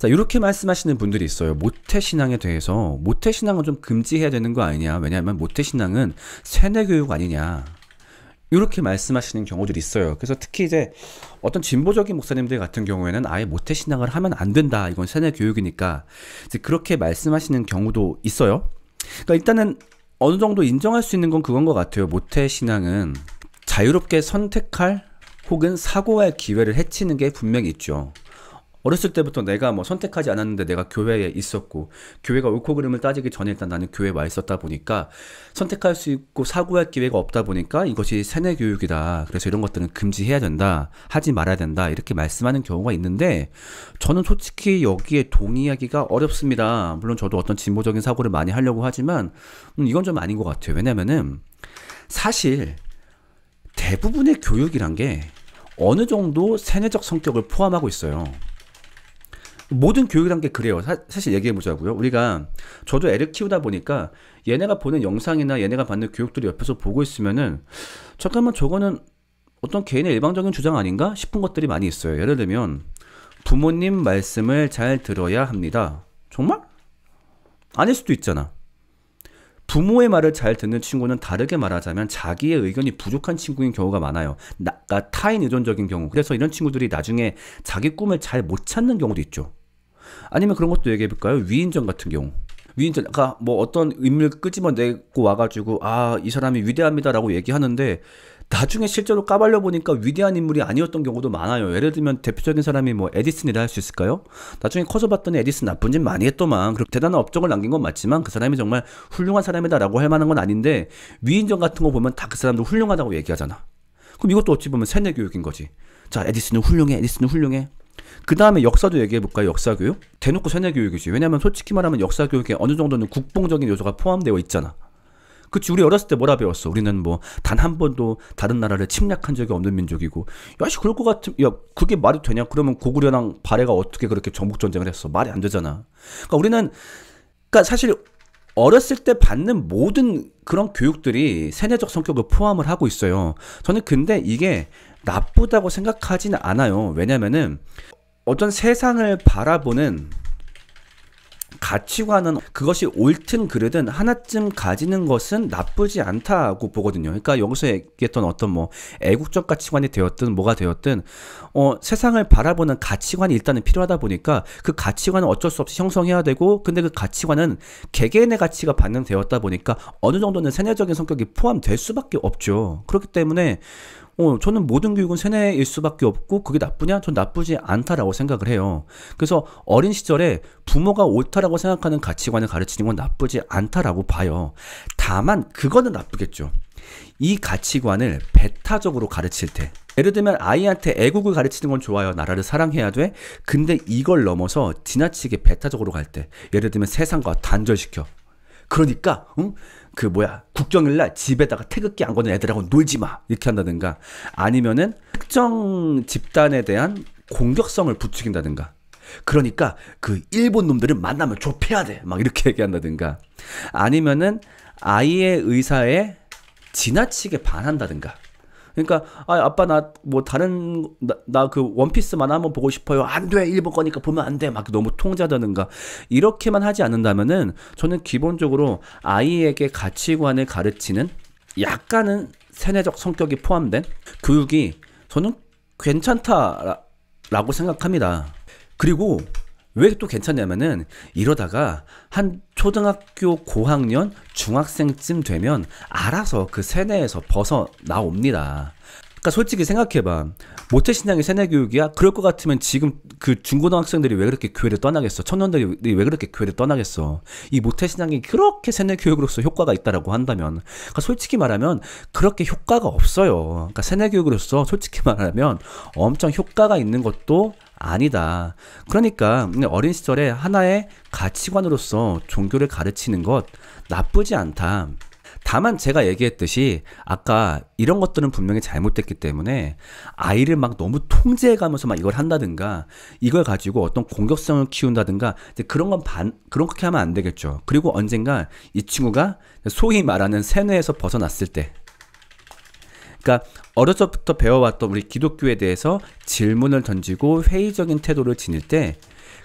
자, 이렇게 말씀하시는 분들이 있어요. 모태신앙에 대해서 모태신앙은 좀 금지해야 되는 거 아니냐. 왜냐하면 모태신앙은 세뇌교육 아니냐. 이렇게 말씀하시는 경우들이 있어요. 그래서 특히 이제 어떤 진보적인 목사님들 같은 경우에는 아예 모태신앙을 하면 안 된다. 이건 세뇌교육이니까. 이제 그렇게 말씀하시는 경우도 있어요. 그러니까 일단은 어느 정도 인정할 수 있는 건 그건 것 같아요. 모태신앙은 자유롭게 선택할 혹은 사고할 기회를 해치는 게 분명히 있죠. 어렸을 때부터 내가 뭐 선택하지 않았는데 내가 교회에 있었고 교회가 옳고 그름을 따지기 전에 일단 나는 교회에 와 있었다 보니까 선택할 수 있고 사고할 기회가 없다 보니까 이것이 세뇌 교육이다. 그래서 이런 것들은 금지해야 된다. 하지 말아야 된다. 이렇게 말씀하는 경우가 있는데 저는 솔직히 여기에 동의하기가 어렵습니다. 물론 저도 어떤 진보적인 사고를 많이 하려고 하지만 음, 이건 좀 아닌 것 같아요. 왜냐면은 사실 대부분의 교육이란 게 어느 정도 세뇌적 성격을 포함하고 있어요. 모든 교육이란 게 그래요. 사, 실 얘기해 보자고요. 우리가 저도 애를 키우다 보니까 얘네가 보는 영상이나 얘네가 받는 교육들이 옆에서 보고 있으면은 잠깐만 저거는 어떤 개인의 일방적인 주장 아닌가 싶은 것들이 많이 있어요. 예를 들면 부모님 말씀을 잘 들어야 합니다. 정말? 아닐 수도 있잖아. 부모의 말을 잘 듣는 친구는 다르게 말하자면 자기의 의견이 부족한 친구인 경우가 많아요. 나, 나 타인 의존적인 경우. 그래서 이런 친구들이 나중에 자기 꿈을 잘 못 찾는 경우도 있죠. 아니면 그런 것도 얘기해 볼까요? 위인전 같은 경우. 위인전 아까 그러니까 뭐 어떤 인물 끄집어내고 와가지고 아 이 사람이 위대합니다라고 얘기하는데 나중에 실제로 까발려 보니까 위대한 인물이 아니었던 경우도 많아요. 예를 들면 대표적인 사람이 뭐 에디슨이라 할 수 있을까요? 나중에 커서 봤더니 에디슨 나쁜 짓 많이 했더만. 그렇게 대단한 업적을 남긴 건 맞지만 그 사람이 정말 훌륭한 사람이다라고 할 만한 건 아닌데 위인전 같은 거 보면 다 그 사람도 훌륭하다고 얘기하잖아. 그럼 이것도 어찌 보면 세뇌 교육인 거지. 자, 에디슨은 훌륭해, 에디슨은 훌륭해. 그 다음에 역사도 얘기해볼까요? 역사교육? 대놓고 세뇌교육이지. 왜냐면 솔직히 말하면 역사교육에 어느 정도는 국뽕적인 요소가 포함되어 있잖아. 그치, 우리 어렸을 때 뭐라 배웠어? 우리는 뭐, 단 한 번도 다른 나라를 침략한 적이 없는 민족이고. 야, 씨, 그럴 것 같은, 야, 그게 말이 되냐? 그러면 고구려랑 발해가 어떻게 그렇게 정복전쟁을 했어? 말이 안 되잖아. 그러니까 우리는, 그러니까 사실 어렸을 때 받는 모든 그런 교육들이 세뇌적 성격을 포함을 하고 있어요. 저는 근데 이게 나쁘다고 생각하진 않아요. 왜냐면은 어떤 세상을 바라보는 가치관은 그것이 옳든 그르든 하나쯤 가지는 것은 나쁘지 않다고 보거든요. 그러니까 여기서 얘기했던 어떤 뭐 애국적 가치관이 되었든 뭐가 되었든 어, 세상을 바라보는 가치관이 일단은 필요하다 보니까 그 가치관은 어쩔 수 없이 형성해야 되고 근데 그 가치관은 개개인의 가치가 반영되었다 보니까 어느 정도는 세뇌적인 성격이 포함될 수밖에 없죠. 그렇기 때문에 어, 저는 모든 교육은 세뇌일 수밖에 없고 그게 나쁘냐? 전 나쁘지 않다라고 생각을 해요. 그래서 어린 시절에 부모가 옳다라고 생각하는 가치관을 가르치는 건 나쁘지 않다라고 봐요. 다만 그거는 나쁘겠죠. 이 가치관을 배타적으로 가르칠 때 예를 들면 아이한테 애국을 가르치는 건 좋아요. 나라를 사랑해야 돼. 근데 이걸 넘어서 지나치게 배타적으로 갈 때 예를 들면 세상과 단절시켜. 그러니까 응? 그 뭐야 국정일날 집에다가 태극기 안 거는 애들하고 놀지 마 이렇게 한다든가 아니면은 특정 집단에 대한 공격성을 부추긴다든가 그러니까 그 일본 놈들은 만나면 좁혀야 돼 막 이렇게 얘기한다든가 아니면은 아이의 의사에 지나치게 반한다든가 그러니까 아 아빠 나 뭐 다른 나 그 원피스만 한번 보고 싶어요. 안 돼. 일본 거니까 보면 안 돼. 막 너무 통제하다든가 이렇게만 하지 않는다면은 저는 기본적으로 아이에게 가치관을 가르치는 약간은 세뇌적 성격이 포함된 교육이 저는 괜찮다라고 생각합니다. 그리고 왜또 괜찮냐면은 이러다가 한 초등학교 고학년 중학생쯤 되면 알아서 그 세뇌에서 벗어나옵니다. 그러니까 솔직히 생각해봐. 모태 신앙이 세뇌 교육이야? 그럴 것 같으면 지금 그 중고등학생들이 왜 그렇게 교회를 떠나겠어? 청년들이 왜 그렇게 교회를 떠나겠어? 이 모태 신앙이 그렇게 세뇌 교육으로서 효과가 있다라고 한다면, 그러니까 솔직히 말하면 그렇게 효과가 없어요. 그러니까 세뇌 교육으로서 솔직히 말하면 엄청 효과가 있는 것도 아니다. 그러니까 어린 시절에 하나의 가치관으로서 종교를 가르치는 것 나쁘지 않다. 다만 제가 얘기했듯이 아까 이런 것들은 분명히 잘못됐기 때문에 아이를 막 너무 통제해가면서 막 이걸 한다든가 이걸 가지고 어떤 공격성을 키운다든가 이제 그런 건 반, 그런 렇게 하면 안 되겠죠. 그리고 언젠가 이 친구가 소위 말하는 세뇌에서 벗어났을 때 그러니까 어렸을 때부터 배워왔던 우리 기독교에 대해서 질문을 던지고 회의적인 태도를 지닐 때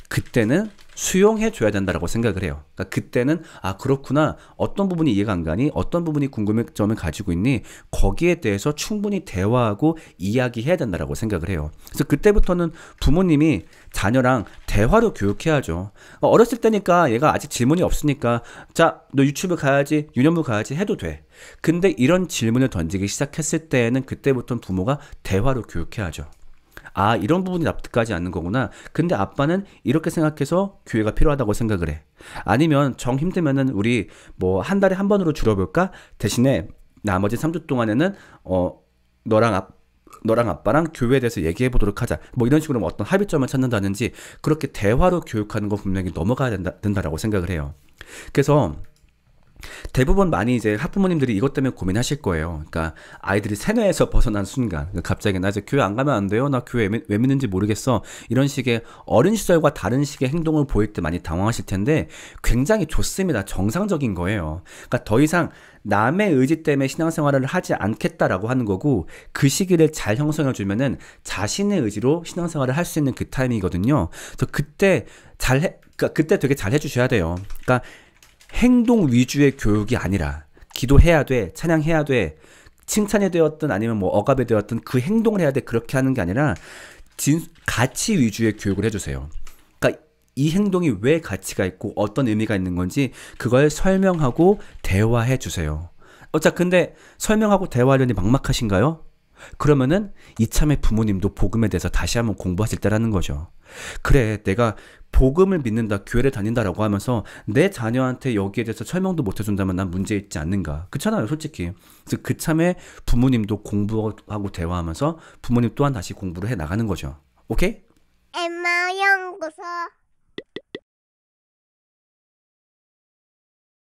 그때는 수용해 줘야 된다라고 생각을 해요. 그러니까 그때는 아 그렇구나 어떤 부분이 이해가 안 가니 어떤 부분이 궁금점을 가지고 있니 거기에 대해서 충분히 대화하고 이야기해야 된다라고 생각을 해요. 그래서 그때부터는 부모님이 자녀랑 대화로 교육해야죠. 어, 어렸을 때니까 얘가 아직 질문이 없으니까 자 너 유튜브 가야지 유년부 가야지 해도 돼. 근데 이런 질문을 던지기 시작했을 때에는 그때부터는 부모가 대화로 교육해야죠. 아, 이런 부분이 납득하지 않는 거구나. 근데 아빠는 이렇게 생각해서 교회가 필요하다고 생각을 해. 아니면 정 힘들면은 우리 뭐 한 달에 한 번으로 줄여볼까? 대신에 나머지 3주 동안에는 어 너랑 아, 너랑 아빠랑 교회에 대해서 얘기해 보도록 하자. 뭐 이런 식으로 뭐 어떤 합의점을 찾는다든지 그렇게 대화로 교육하는 건 분명히 넘어가야 된다, 된다라고 생각을 해요. 그래서 대부분 많이 이제 학부모님들이 이것 때문에 고민하실 거예요. 그러니까 아이들이 세뇌에서 벗어난 순간, 그러니까 갑자기 나 이제 교회 안 가면 안 돼요. 나 교회 왜, 왜 믿는지 모르겠어. 이런 식의 어린 시절과 다른 식의 행동을 보일 때 많이 당황하실 텐데 굉장히 좋습니다. 정상적인 거예요. 그러니까 더 이상 남의 의지 때문에 신앙생활을 하지 않겠다라고 하는 거고 그 시기를 잘 형성해 주면은 자신의 의지로 신앙생활을 할 수 있는 그 타이밍이거든요. 그래서 그때 잘 해, 그러니까 그때 되게 잘 해주셔야 돼요. 그러니까 행동 위주의 교육이 아니라 기도해야 돼, 찬양해야 돼, 칭찬이 되었든 아니면 뭐 억압이 되었든 그 행동을 해야 돼 그렇게 하는 게 아니라 진, 가치 위주의 교육을 해주세요. 그러니까 이 행동이 왜 가치가 있고 어떤 의미가 있는 건지 그걸 설명하고 대화해 주세요. 어차 근데 설명하고 대화하려니 막막하신가요? 그러면은 이참에 부모님도 복음에 대해서 다시 한번 공부하실 때라는 거죠. 그래, 내가 복음을 믿는다, 교회를 다닌다라고 하면서 내 자녀한테 여기에 대해서 설명도 못 해준다면 난 문제 있지 않는가. 그렇잖아요, 솔직히. 그래서 그 참에 부모님도 공부하고 대화하면서 부모님 또한 다시 공부를 해 나가는 거죠. 오케이? 엠마 연구소.